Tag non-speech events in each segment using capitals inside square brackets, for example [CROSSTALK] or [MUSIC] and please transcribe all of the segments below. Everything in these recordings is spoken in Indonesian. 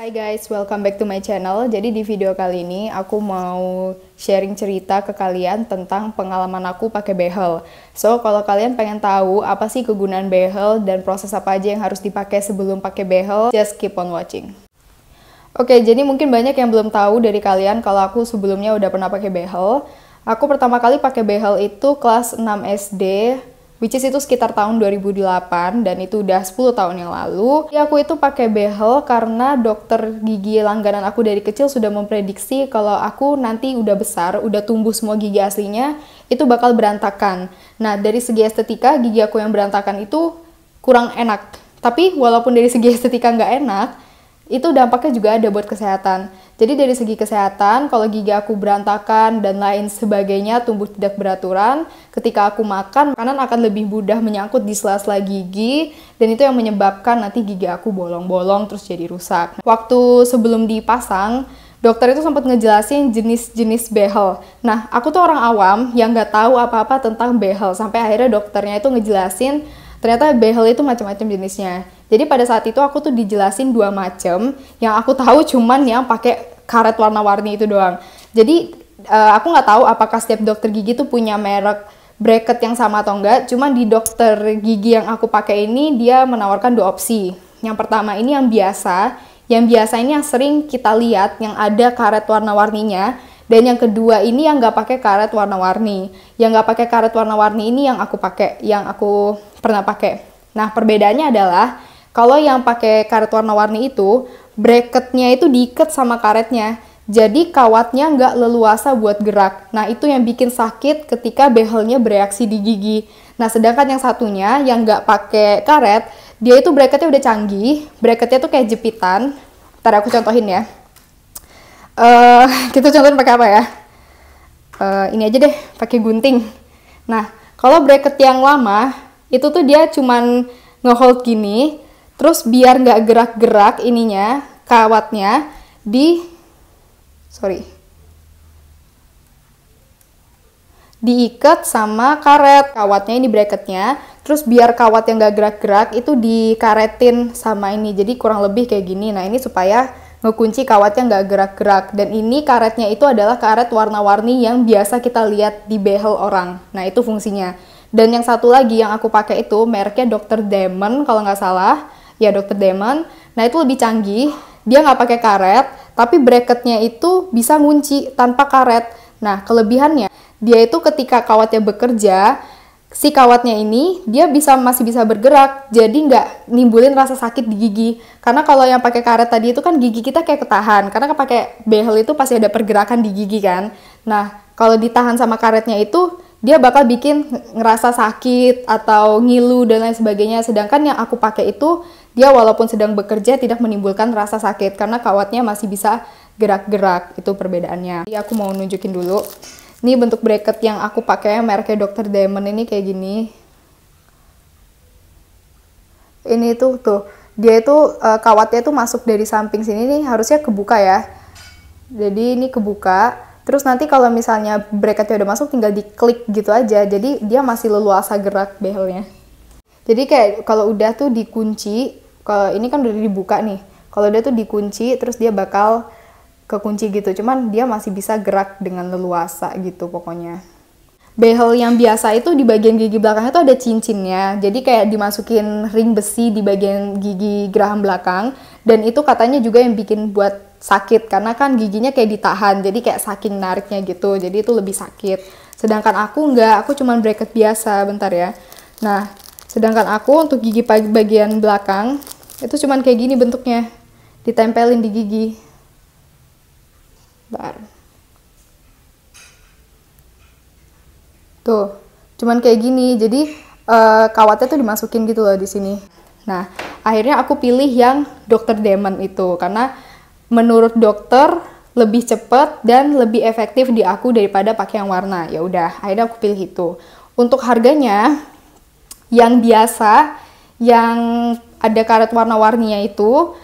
Hai guys, welcome back to my channel. Jadi di video kali ini aku mau sharing cerita ke kalian tentang pengalaman aku pakai behel. So, kalau kalian pengen tahu apa sih kegunaan behel dan proses apa aja yang harus dipakai sebelum pakai behel, just keep on watching. Oke, okay, jadi mungkin banyak yang belum tahu dari kalian kalau aku sebelumnya udah pernah pakai behel. Aku pertama kali pakai behel itu kelas 6 SD which is itu sekitar tahun 2008 dan itu udah 10 tahun yang lalu. Ya aku itu pakai behel karena dokter gigi langganan aku dari kecil sudah memprediksi kalau aku nanti udah besar, udah tumbuh semua gigi aslinya, itu bakal berantakan. Nah, dari segi estetika gigi aku yang berantakan itu kurang enak. Tapi walaupun dari segi estetika nggak enak, itu dampaknya juga ada buat kesehatan. Jadi dari segi kesehatan, kalau gigi aku berantakan dan lain sebagainya tumbuh tidak beraturan, ketika aku makan, makanan akan lebih mudah menyangkut di sela-sela gigi dan itu yang menyebabkan nanti gigi aku bolong-bolong terus jadi rusak. Waktu sebelum dipasang, dokter itu sempat ngejelasin jenis-jenis behel. Nah, aku tuh orang awam yang nggak tahu apa-apa tentang behel sampai akhirnya dokternya itu ngejelasin ternyata behel itu macam-macam jenisnya. Jadi pada saat itu aku tuh dijelasin dua macam, yang aku tahu cuman yang pakai karet warna-warni itu doang. Jadi uh, aku nggak tahu apakah setiap dokter gigi tuh punya merek bracket yang sama atau enggak. Cuman di dokter gigi yang aku pakai ini dia menawarkan dua opsi. Yang pertama ini yang biasa, yang biasa ini yang sering kita lihat yang ada karet warna-warninya. Dan yang kedua ini yang nggak pakai karet warna-warni. Yang nggak pakai karet warna-warni ini yang aku pakai, yang aku pernah pakai. Nah perbedaannya adalah kalau yang pakai karet warna-warni itu, bracketnya itu diikat sama karetnya. Jadi kawatnya nggak leluasa buat gerak. Nah itu yang bikin sakit ketika behelnya bereaksi di gigi. Nah sedangkan yang satunya yang nggak pakai karet, dia itu bracketnya udah canggih. Bracketnya tuh kayak jepitan. Ntar aku contohin ya. Uh, [LAUGHS] kita contohin pakai apa ya? Uh, ini aja deh, pakai gunting. Nah, kalau bracket yang lama, itu tuh dia cuman ngehold gini, Terus biar nggak gerak-gerak ininya, kawatnya di sorry diikat sama karet kawatnya ini bracketnya terus biar kawat yang gak gerak-gerak itu dikaretin sama ini jadi kurang lebih kayak gini nah ini supaya ngekunci kawatnya nggak gerak-gerak dan ini karetnya itu adalah karet warna-warni yang biasa kita lihat di behel orang nah itu fungsinya dan yang satu lagi yang aku pakai itu mereknya Dr. Demon kalau nggak salah ya dokter Demon. Nah itu lebih canggih, dia nggak pakai karet, tapi bracketnya itu bisa ngunci tanpa karet. Nah kelebihannya, dia itu ketika kawatnya bekerja, si kawatnya ini dia bisa masih bisa bergerak jadi nggak nimbulin rasa sakit di gigi karena kalau yang pakai karet tadi itu kan gigi kita kayak ketahan karena kan pakai behel itu pasti ada pergerakan di gigi kan nah kalau ditahan sama karetnya itu dia bakal bikin ngerasa sakit atau ngilu dan lain sebagainya. Sedangkan yang aku pakai itu dia walaupun sedang bekerja tidak menimbulkan rasa sakit karena kawatnya masih bisa gerak-gerak. Itu perbedaannya. Jadi aku mau nunjukin dulu. Ini bentuk bracket yang aku pakai mereknya Dr. Diamond ini kayak gini. Ini tuh tuh dia itu eh, kawatnya itu masuk dari samping sini nih harusnya kebuka ya. Jadi ini kebuka Terus nanti kalau misalnya bracketnya udah masuk tinggal diklik gitu aja. Jadi dia masih leluasa gerak behelnya. Jadi kayak kalau udah tuh dikunci, kalau ini kan udah dibuka nih. Kalau udah tuh dikunci terus dia bakal kekunci gitu. Cuman dia masih bisa gerak dengan leluasa gitu pokoknya. Behel yang biasa itu di bagian gigi belakangnya tuh ada cincinnya. Jadi kayak dimasukin ring besi di bagian gigi geraham belakang dan itu katanya juga yang bikin buat sakit karena kan giginya kayak ditahan jadi kayak saking nariknya gitu jadi itu lebih sakit sedangkan aku nggak aku cuman bracket biasa bentar ya nah sedangkan aku untuk gigi bagian belakang itu cuman kayak gini bentuknya ditempelin di gigi bar tuh cuman kayak gini jadi uh, kawatnya tuh dimasukin gitu loh di sini nah akhirnya aku pilih yang dokter Demon itu karena menurut dokter lebih cepat dan lebih efektif di aku daripada pakai yang warna. Ya udah, akhirnya aku pilih itu. Untuk harganya yang biasa yang ada karet warna-warninya itu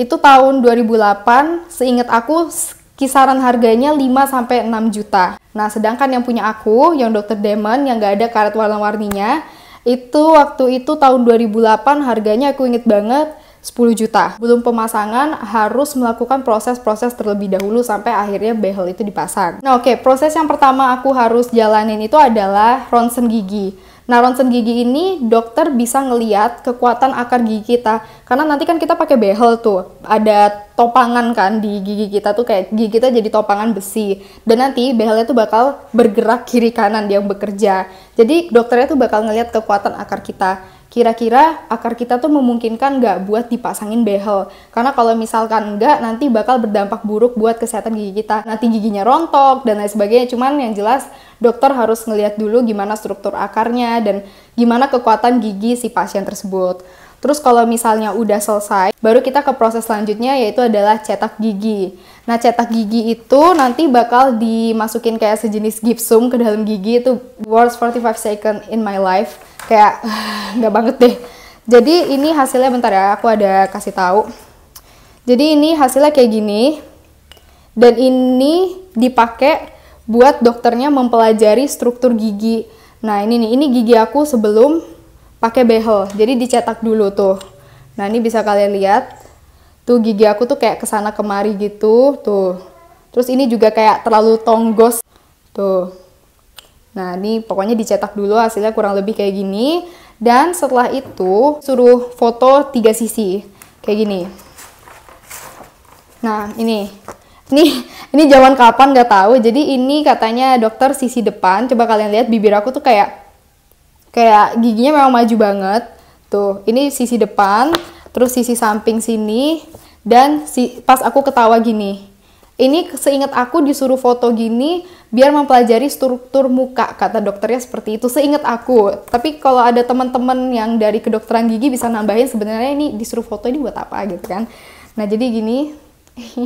itu tahun 2008 seingat aku kisaran harganya 5 sampai 6 juta. Nah, sedangkan yang punya aku yang Dr. Demon yang nggak ada karet warna-warninya itu waktu itu tahun 2008 harganya aku inget banget 10 juta. Belum pemasangan harus melakukan proses-proses terlebih dahulu sampai akhirnya behel itu dipasang. Nah, oke, okay, proses yang pertama aku harus jalanin itu adalah ronsen gigi. Nah, ronsen gigi ini dokter bisa ngeliat kekuatan akar gigi kita. Karena nanti kan kita pakai behel tuh. Ada topangan kan di gigi kita tuh kayak gigi kita jadi topangan besi. Dan nanti behelnya tuh bakal bergerak kiri kanan dia yang bekerja. Jadi dokternya tuh bakal ngeliat kekuatan akar kita kira-kira akar kita tuh memungkinkan nggak buat dipasangin behel. Karena kalau misalkan nggak, nanti bakal berdampak buruk buat kesehatan gigi kita. Nanti giginya rontok dan lain sebagainya. Cuman yang jelas dokter harus ngelihat dulu gimana struktur akarnya dan gimana kekuatan gigi si pasien tersebut. Terus kalau misalnya udah selesai, baru kita ke proses selanjutnya yaitu adalah cetak gigi. Nah, cetak gigi itu nanti bakal dimasukin kayak sejenis gipsum ke dalam gigi itu worth 45 second in my life kayak [SIGHS] nggak banget deh jadi ini hasilnya bentar ya aku ada kasih tahu jadi ini hasilnya kayak gini dan ini dipakai buat dokternya mempelajari struktur gigi nah ini nih ini gigi aku sebelum pakai behel jadi dicetak dulu tuh nah ini bisa kalian lihat tuh gigi aku tuh kayak kesana kemari gitu tuh terus ini juga kayak terlalu tonggos tuh Nah, ini pokoknya dicetak dulu hasilnya kurang lebih kayak gini. Dan setelah itu, suruh foto tiga sisi. Kayak gini. Nah, ini. Ini, ini zaman kapan nggak tahu. Jadi ini katanya dokter sisi depan. Coba kalian lihat bibir aku tuh kayak kayak giginya memang maju banget. Tuh, ini sisi depan, terus sisi samping sini dan si pas aku ketawa gini. Ini seingat aku disuruh foto gini biar mempelajari struktur muka, kata dokternya seperti itu. Seingat aku. Tapi kalau ada teman-teman yang dari kedokteran gigi bisa nambahin sebenarnya ini disuruh foto ini buat apa gitu kan. Nah, jadi gini. [LAUGHS]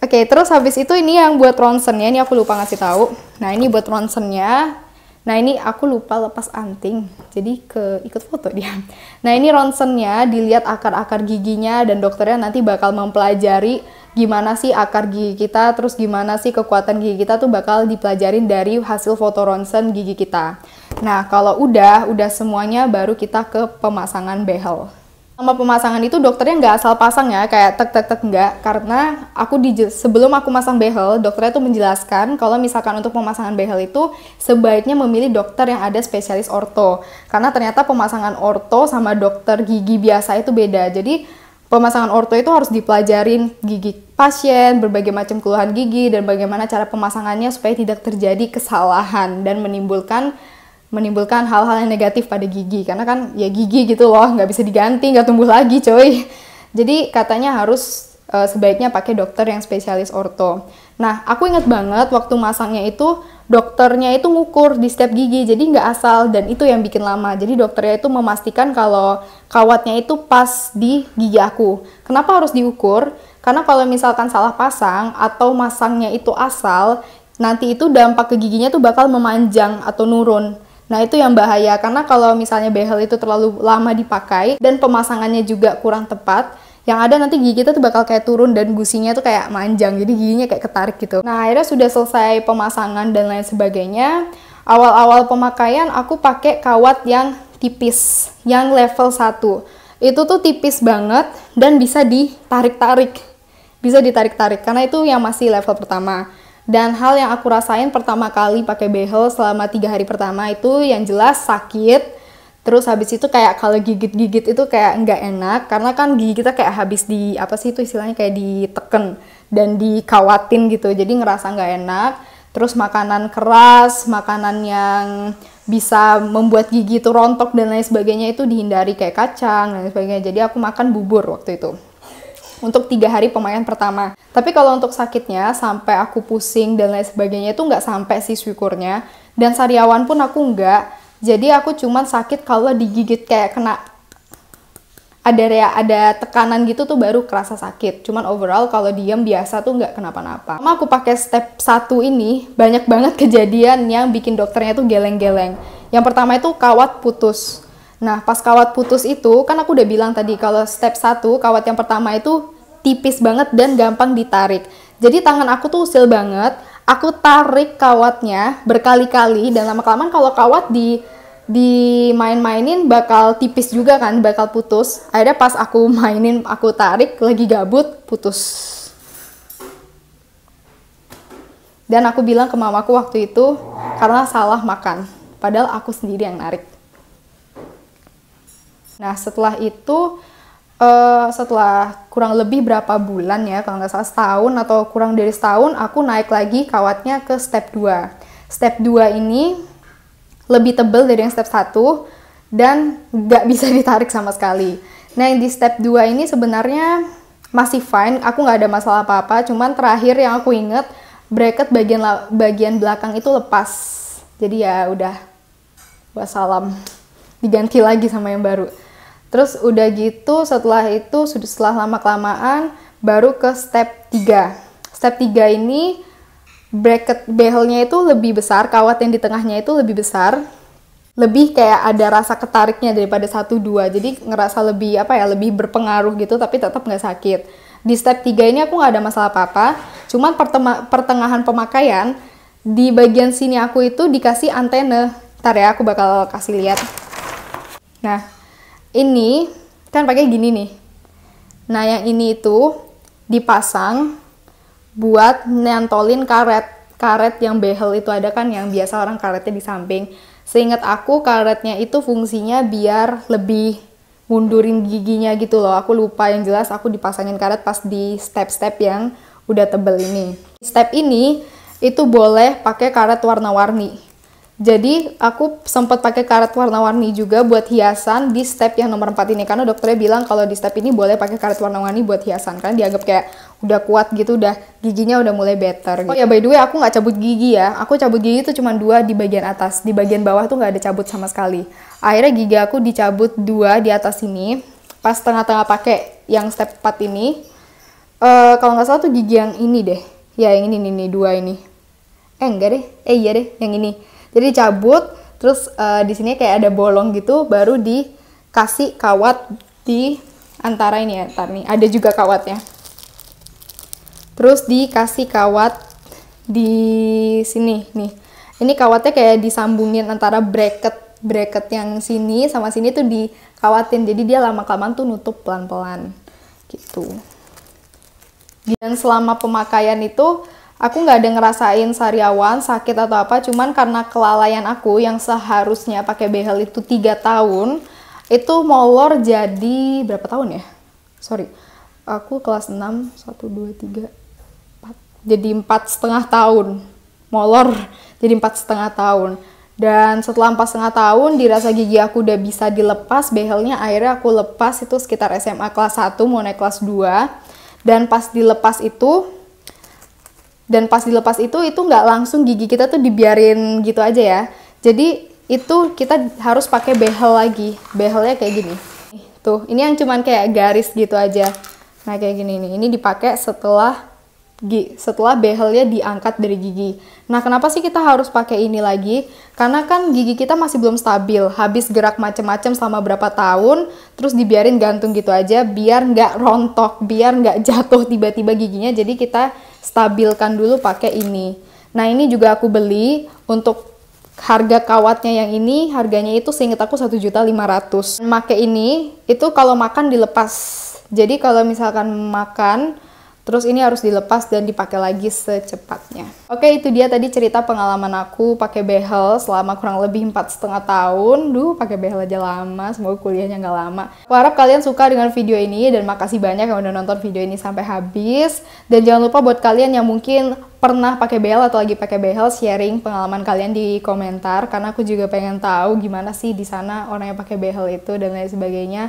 Oke, okay, terus habis itu ini yang buat ronsennya, ini aku lupa ngasih tahu. Nah, ini buat ronsennya. Nah, ini aku lupa lepas anting. Jadi ke ikut foto dia. Nah, ini ronsennya, dilihat akar-akar giginya dan dokternya nanti bakal mempelajari gimana sih akar gigi kita, terus gimana sih kekuatan gigi kita tuh bakal dipelajarin dari hasil foto ronsen gigi kita. Nah, kalau udah, udah semuanya baru kita ke pemasangan behel. Sama pemasangan itu dokternya nggak asal pasang ya, kayak tek tek tek nggak, karena aku di sebelum aku masang behel, dokternya tuh menjelaskan kalau misalkan untuk pemasangan behel itu sebaiknya memilih dokter yang ada spesialis orto, karena ternyata pemasangan orto sama dokter gigi biasa itu beda. Jadi pemasangan orto itu harus dipelajarin gigi pasien, berbagai macam keluhan gigi dan bagaimana cara pemasangannya supaya tidak terjadi kesalahan dan menimbulkan menimbulkan hal-hal yang negatif pada gigi karena kan ya gigi gitu loh nggak bisa diganti nggak tumbuh lagi coy jadi katanya harus e, sebaiknya pakai dokter yang spesialis orto Nah, aku inget banget waktu masangnya itu dokternya itu ngukur di setiap gigi, jadi nggak asal dan itu yang bikin lama. Jadi dokternya itu memastikan kalau kawatnya itu pas di gigi aku. Kenapa harus diukur? Karena kalau misalkan salah pasang atau masangnya itu asal, nanti itu dampak ke giginya tuh bakal memanjang atau nurun. Nah itu yang bahaya karena kalau misalnya behel itu terlalu lama dipakai dan pemasangannya juga kurang tepat, yang ada nanti gigi kita tuh bakal kayak turun dan gusinya tuh kayak manjang jadi giginya kayak ketarik gitu nah akhirnya sudah selesai pemasangan dan lain sebagainya awal-awal pemakaian aku pakai kawat yang tipis yang level 1 itu tuh tipis banget dan bisa ditarik-tarik bisa ditarik-tarik karena itu yang masih level pertama dan hal yang aku rasain pertama kali pakai behel selama tiga hari pertama itu yang jelas sakit Terus habis itu kayak kalau gigit-gigit itu kayak nggak enak karena kan gigi kita kayak habis di apa sih itu istilahnya kayak diteken dan dikawatin gitu. Jadi ngerasa nggak enak. Terus makanan keras, makanan yang bisa membuat gigi itu rontok dan lain sebagainya itu dihindari kayak kacang dan lain sebagainya. Jadi aku makan bubur waktu itu untuk tiga hari pemakaian pertama. Tapi kalau untuk sakitnya sampai aku pusing dan lain sebagainya itu nggak sampai sih syukurnya. Dan sariawan pun aku nggak jadi aku cuman sakit kalau digigit kayak kena ada ya ada tekanan gitu tuh baru kerasa sakit. Cuman overall kalau diam biasa tuh nggak kenapa-napa. Sama aku pakai step satu ini banyak banget [LAUGHS] kejadian yang bikin dokternya tuh geleng-geleng. Yang pertama itu kawat putus. Nah, pas kawat putus itu kan aku udah bilang tadi kalau step satu kawat yang pertama itu tipis banget dan gampang ditarik. Jadi tangan aku tuh usil banget. Aku tarik kawatnya berkali-kali dan lama-kelamaan kalau kawat di dimain-mainin bakal tipis juga kan, bakal putus. Akhirnya pas aku [LAUGHS] mainin, aku tarik, lagi gabut, putus. Dan aku bilang ke mamaku waktu itu karena salah makan. Padahal aku sendiri yang narik. Nah setelah itu, uh, setelah kurang lebih berapa bulan ya, kalau nggak salah setahun atau kurang dari setahun, aku naik lagi kawatnya ke step 2. Step 2 ini lebih tebal dari yang step 1 dan nggak [LAUGHS] bisa ditarik sama sekali. Nah yang di step 2 ini sebenarnya masih fine, aku nggak ada masalah apa-apa, cuman terakhir yang aku inget bracket bagian bagian belakang itu lepas. Jadi ya udah wassalam diganti lagi sama yang baru. Terus udah gitu setelah itu setelah lama kelamaan baru ke step 3. Step 3 ini bracket behelnya itu lebih besar, kawat yang di tengahnya itu lebih besar, lebih kayak ada rasa ketariknya daripada satu dua, jadi ngerasa lebih apa ya, lebih berpengaruh gitu, tapi tetap nggak sakit. Di step 3 ini aku nggak ada masalah apa-apa, cuman pertengahan pemakaian di bagian sini aku itu dikasih antena. Ntar ya, aku bakal kasih lihat. Nah, ini kan pakai gini nih. Nah, yang ini itu dipasang buat nentolin karet karet yang behel itu ada kan yang biasa orang karetnya di samping seingat aku karetnya itu fungsinya biar lebih mundurin giginya gitu loh aku lupa yang jelas aku dipasangin karet pas di step-step yang udah tebel ini step ini itu boleh pakai karet warna-warni jadi aku sempat pakai karet warna-warni juga buat hiasan di step yang nomor 4 ini karena dokternya bilang kalau di step ini boleh pakai karet warna-warni buat hiasan karena dianggap kayak udah kuat gitu, udah giginya udah mulai better. Gitu. Oh ya by the way aku nggak cabut gigi ya, aku cabut gigi itu cuma dua di bagian atas, di bagian bawah tuh nggak ada cabut sama sekali. Akhirnya gigi aku dicabut dua di atas ini, pas tengah-tengah pakai yang step 4 ini, uh, kalau nggak salah tuh gigi yang ini deh, ya yang ini nih, nih dua ini. Eh enggak deh, eh iya deh yang ini jadi cabut, terus uh, di sini kayak ada bolong gitu, baru dikasih kawat di antara ini ya, tar nih. Ada juga kawatnya. Terus dikasih kawat di sini nih. Ini kawatnya kayak disambungin antara bracket bracket yang sini sama sini tuh dikawatin. Jadi dia lama-kelamaan tuh nutup pelan-pelan gitu. Dan selama pemakaian itu aku nggak ada ngerasain sariawan sakit atau apa cuman karena kelalaian aku yang seharusnya pakai behel itu tiga tahun itu molor jadi berapa tahun ya sorry aku kelas 6 satu dua tiga empat jadi empat setengah tahun molor jadi empat setengah tahun dan setelah empat setengah tahun dirasa gigi aku udah bisa dilepas behelnya akhirnya aku lepas itu sekitar SMA kelas 1 mau naik kelas 2 dan pas dilepas itu dan pas dilepas itu itu nggak langsung gigi kita tuh dibiarin gitu aja ya jadi itu kita harus pakai behel lagi behelnya kayak gini tuh ini yang cuman kayak garis gitu aja nah kayak gini nih ini dipakai setelah setelah behelnya diangkat dari gigi. Nah, kenapa sih kita harus pakai ini lagi? Karena kan gigi kita masih belum stabil, habis gerak macem-macem selama berapa tahun, terus dibiarin gantung gitu aja, biar nggak rontok, biar nggak [LAUGHS] jatuh tiba-tiba giginya. Jadi kita stabilkan dulu pakai ini. Nah ini juga aku beli untuk harga kawatnya yang ini harganya itu seingat aku ratus. Makai ini itu kalau makan dilepas. Jadi kalau misalkan makan Terus ini harus dilepas dan dipakai lagi secepatnya. Oke, itu dia tadi cerita pengalaman aku pakai behel selama kurang lebih empat setengah tahun. Duh, pakai behel aja lama. Semoga kuliahnya nggak lama. Aku harap kalian suka dengan video ini dan makasih banyak yang udah nonton video ini sampai habis. Dan jangan lupa buat kalian yang mungkin pernah pakai behel atau lagi pakai behel sharing pengalaman kalian di komentar karena aku juga pengen tahu gimana sih di sana orang yang pakai behel itu dan lain sebagainya.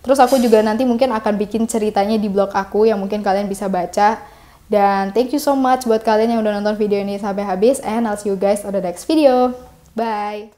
Terus aku juga nanti mungkin akan bikin ceritanya di blog aku yang mungkin kalian bisa baca. Dan thank you so much buat kalian yang udah nonton video ini sampai habis and I'll see you guys on the next video. Bye!